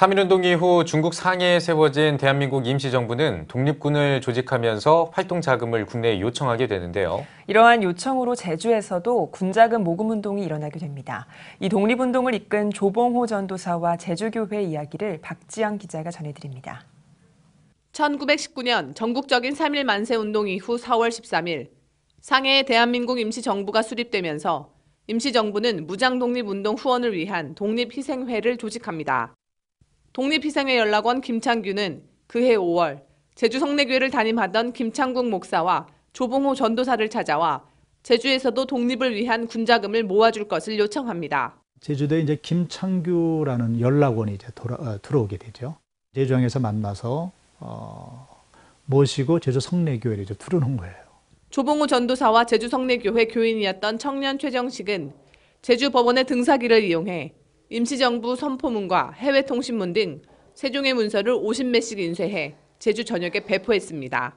3.1운동 이후 중국 상해에 세워진 대한민국 임시정부는 독립군을 조직하면서 활동 자금을 국내에 요청하게 되는데요. 이러한 요청으로 제주에서도 군자금 모금 운동이 일어나게 됩니다. 이 독립운동을 이끈 조봉호 전도사와 제주교회 이야기를 박지영 기자가 전해드립니다. 1919년 전국적인 3.1 만세 운동 이후 4월 13일 상해에 대한민국 임시정부가 수립되면서 임시정부는 무장독립운동 후원을 위한 독립희생회를 조직합니다. 독립희생회연락원 김창규는 그해 5월 제주 성내교회를 담임하던 김창국 목사와 조봉호 전도사를 찾아와 제주에서도 독립을 위한 군자금을 모아줄 것을 요청합니다. 제주도에 이제 김창규라는 연락원이 이제 돌아, 어, 들어오게 되죠. 제주항에서 만나서 어, 모시고 제주 성내교회를 이제 틀어놓은 거예요. 조봉호 전도사와 제주 성내교회 교인이었던 청년 최정식은 제주 법원의 등사기를 이용해 임시정부 선포문과 해외 통신문 등 세종의 문서를 50매씩 인쇄해 제주 전역에 배포했습니다.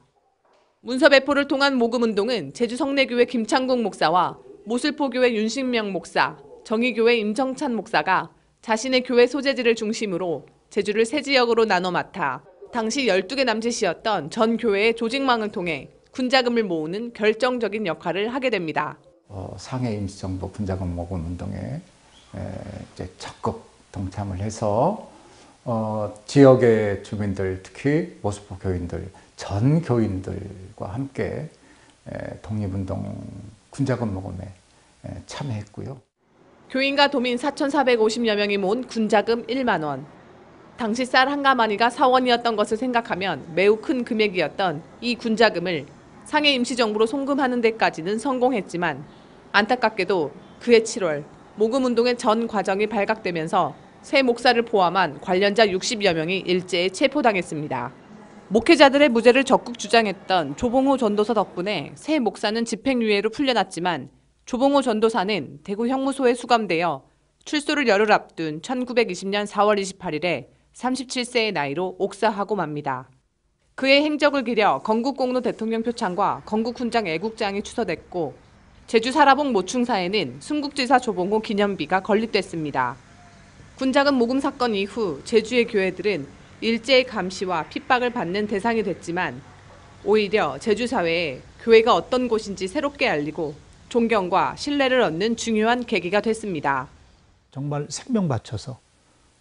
문서 배포를 통한 모금 운동은 제주 성내교회 김창국 목사와 모슬포교회 윤식명 목사, 정의교회 임정찬 목사가 자신의 교회 소재지를 중심으로 제주를 세 지역으로 나눠 맡아 당시 12개 남짓이었던 전 교회의 조직망을 통해 군자금을 모으는 결정적인 역할을 하게 됩니다. 어, 상해 임시정부 군자금 모금 운동에 적극 동참을 해서 어, 지역의 주민들 특히 모스포 교인들 전 교인들과 함께 독립운동 군자금 모금에 참여했고요. 교인과 도민 4,450여 명이 모은 군자금 1만 원. 당시 쌀 한 가마니가 4원이었던 것을 생각하면 매우 큰 금액이었던 이 군자금을 상해 임시정부로 송금하는 데까지는 성공했지만 안타깝게도 그해 7월 모금 운동의 전 과정이 발각되면서 세 목사를 포함한 관련자 60여 명이 일제에 체포당했습니다. 목회자들의 무죄를 적극 주장했던 조봉호 전도사 덕분에 세 목사는 집행유예로 풀려났지만 조봉호 전도사는 대구 형무소에 수감되어 출소를 열흘 앞둔 1920년 4월 28일에 37세의 나이로 옥사하고 맙니다. 그의 행적을 기려 건국공로 대통령 표창과 건국훈장 애국장이 추서됐고 제주 사라봉 모충사에는 순국지사 조봉호 기념비가 건립됐습니다. 군작은 모금 사건 이후 제주의 교회들은 일제의 감시와 핍박을 받는 대상이 됐지만 오히려 제주 사회에 교회가 어떤 곳인지 새롭게 알리고 존경과 신뢰를 얻는 중요한 계기가 됐습니다. 정말 생명 바쳐서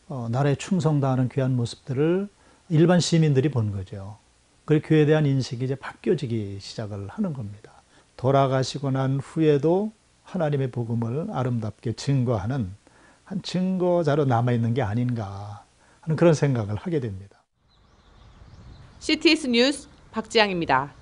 어, 나라에 충성당하는 귀한 모습들을 일반 시민들이 본 거죠. 그 교회에 대한 인식이 이제 바뀌어지기 시작을 하는 겁니다. 돌아가시고 난 후에도 하나님의 복음을 아름답게 증거하는 한 증거자로 남아있는 게 아닌가 하는 그런 생각을 하게 됩니다. CTS 뉴스 박지영입니다.